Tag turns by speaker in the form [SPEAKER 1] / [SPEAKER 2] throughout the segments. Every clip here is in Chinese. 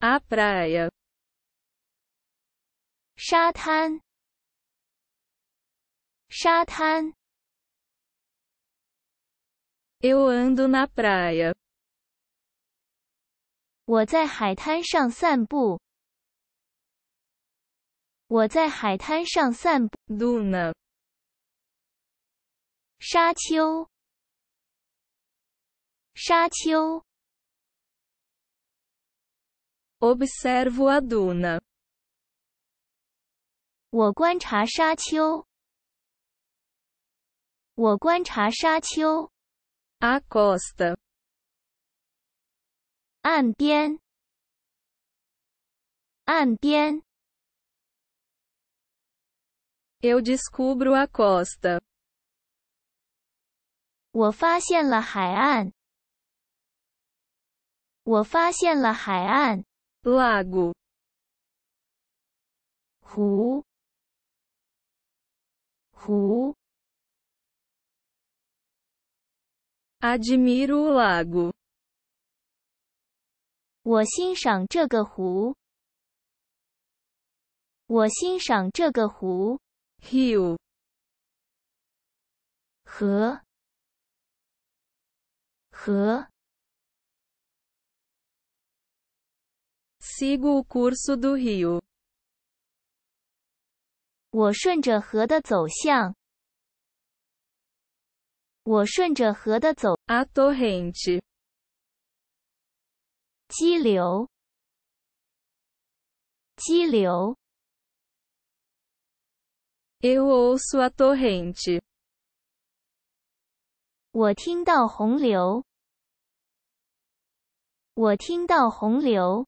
[SPEAKER 1] 阿普拉雅沙滩，沙滩。Eu ando na praia。我在海滩上散步。我在海滩上散步。Duna，沙丘，沙丘。Observo a duna. 我观察沙丘。我观察沙丘。A costa. 岸边。岸边。Eu descubro a costa. 我发现了海岸。我发现了海岸。lago 湖，湖，我 admire o lago。我欣赏这个湖。我欣赏这个湖。i 河，河，河。sigo o curso do rio. A torrente. Eu ouço a torrente. 我听到洪流。我听到洪流。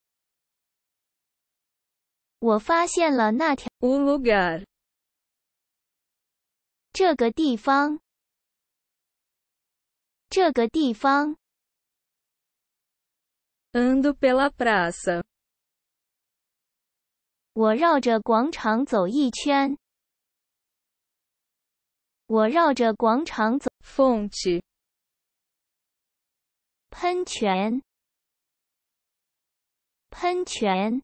[SPEAKER 1] 我发现了那条。O lugar。这个地方。这个地方。Ando pela praça。我绕着广场走一圈。我绕着广场走。Fonte。喷泉。喷泉。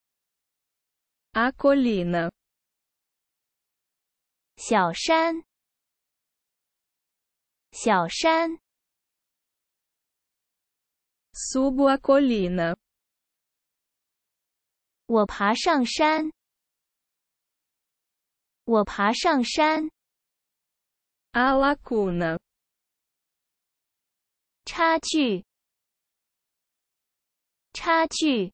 [SPEAKER 1] A colina，小山，小山。Subo a colina，我爬上山，我爬上山。A lacuna，差距，差距。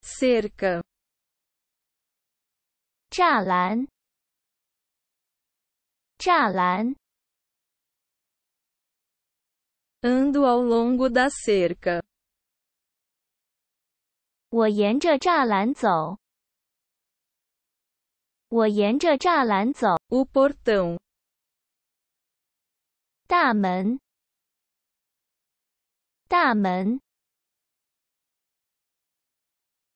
[SPEAKER 1] cerca，栅栏，栅栏，ando ao longo da cerca，我沿着栅栏走，我沿着栅栏走。o portão，大门，大门。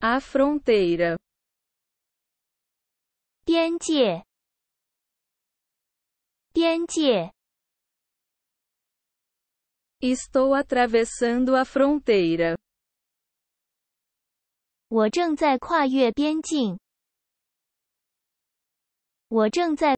[SPEAKER 1] a fronteira，边界，边界。Estou atravessando a fronteira。我正在跨越边境。我正在。